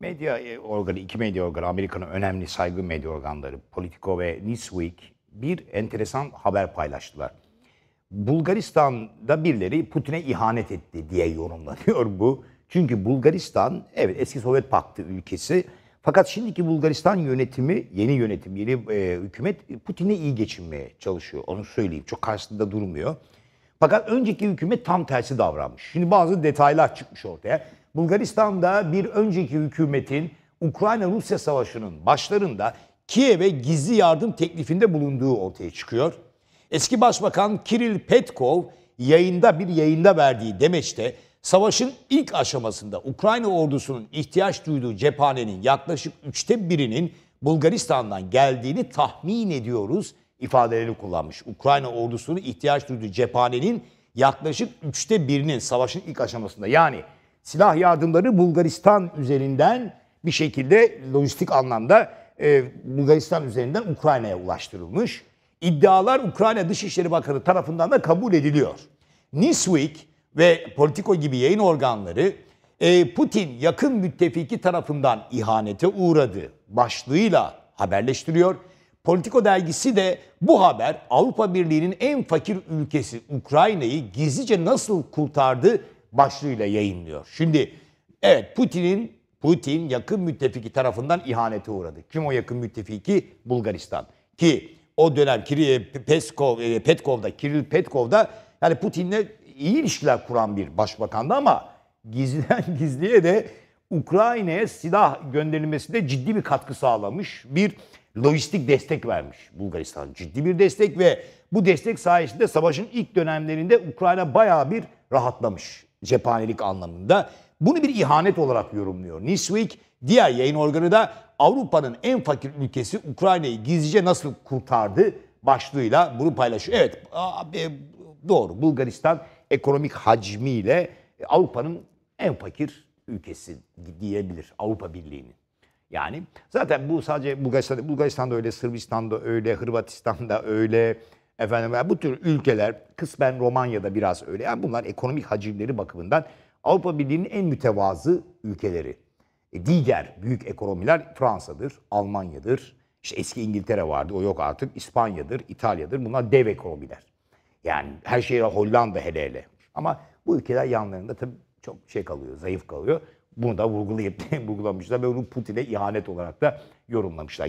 Medya e, organı, iki medya organı, Amerika'nın önemli saygı medya organları Politico ve Newsweek bir enteresan haber paylaştılar. Bulgaristan'da birileri Putin'e ihanet etti diye yorumlanıyor bu. Çünkü Bulgaristan, evet eski Sovyet Paktı ülkesi. Fakat şimdiki Bulgaristan yönetimi, yeni yönetim, yeni e, hükümet Putin'e iyi geçinmeye çalışıyor. Onu söyleyeyim. Çok karşısında durmuyor. Fakat önceki hükümet tam tersi davranmış. Şimdi bazı detaylar çıkmış ortaya. Bulgaristan'da bir önceki hükümetin Ukrayna-Rusya savaşının başlarında Kiev'e gizli yardım teklifinde bulunduğu ortaya çıkıyor. Eski Başbakan Kiril Petkov yayında bir yayında verdiği demeçte savaşın ilk aşamasında Ukrayna ordusunun ihtiyaç duyduğu cephanenin yaklaşık üçte birinin Bulgaristan'dan geldiğini tahmin ediyoruz ifadelerini kullanmış. Ukrayna ordusunun ihtiyaç duyduğu cephanenin yaklaşık üçte birinin savaşın ilk aşamasında yani silah yardımları Bulgaristan üzerinden bir şekilde lojistik anlamda e, Bulgaristan üzerinden Ukrayna'ya ulaştırılmış. İddialar Ukrayna Dışişleri Bakanı tarafından da kabul ediliyor. Newsweek ve Politico gibi yayın organları e, Putin yakın müttefiki tarafından ihanete uğradı başlığıyla haberleştiriyor. Politico dergisi de bu haber Avrupa Birliği'nin en fakir ülkesi Ukrayna'yı gizlice nasıl kurtardı başlığıyla yayınlıyor. Şimdi evet Putin'in Putin yakın müttefiki tarafından ihanete uğradı. Kim o yakın müttefiki? Bulgaristan. Ki o dönem Kiril Peskov, e, Petkov'da, Kiril Petkov'da yani Putin'le iyi ilişkiler kuran bir başbakandı ama gizliden gizliye de Ukrayna'ya silah gönderilmesinde ciddi bir katkı sağlamış. Bir lojistik destek vermiş Bulgaristan. Ciddi bir destek ve bu destek sayesinde savaşın ilk dönemlerinde Ukrayna bayağı bir rahatlamış cephanelik anlamında. Bunu bir ihanet olarak yorumluyor. Newsweek diğer yayın organı da Avrupa'nın en fakir ülkesi Ukrayna'yı gizlice nasıl kurtardı başlığıyla bunu paylaşıyor. Evet e, doğru Bulgaristan ekonomik hacmiyle Avrupa'nın en fakir ülkesi diyebilir Avrupa Birliği'nin. Yani zaten bu sadece Bulgaristan'da, Bulgaristan'da öyle, Sırbistan'da öyle, Hırvatistan'da öyle, Efendim bu tür ülkeler kısmen Romanya'da biraz öyle. Yani bunlar ekonomik hacimleri bakımından Avrupa Birliği'nin en mütevazı ülkeleri. E, diğer büyük ekonomiler Fransa'dır, Almanya'dır, işte eski İngiltere vardı o yok artık, İspanya'dır, İtalya'dır. Bunlar dev ekonomiler. Yani her şey Hollanda hele hele. Ama bu ülkeler yanlarında tabii çok şey kalıyor, zayıf kalıyor. Bunu da vurgulayıp vurgulamışlar ve bunu Putin'e ihanet olarak da yorumlamışlar.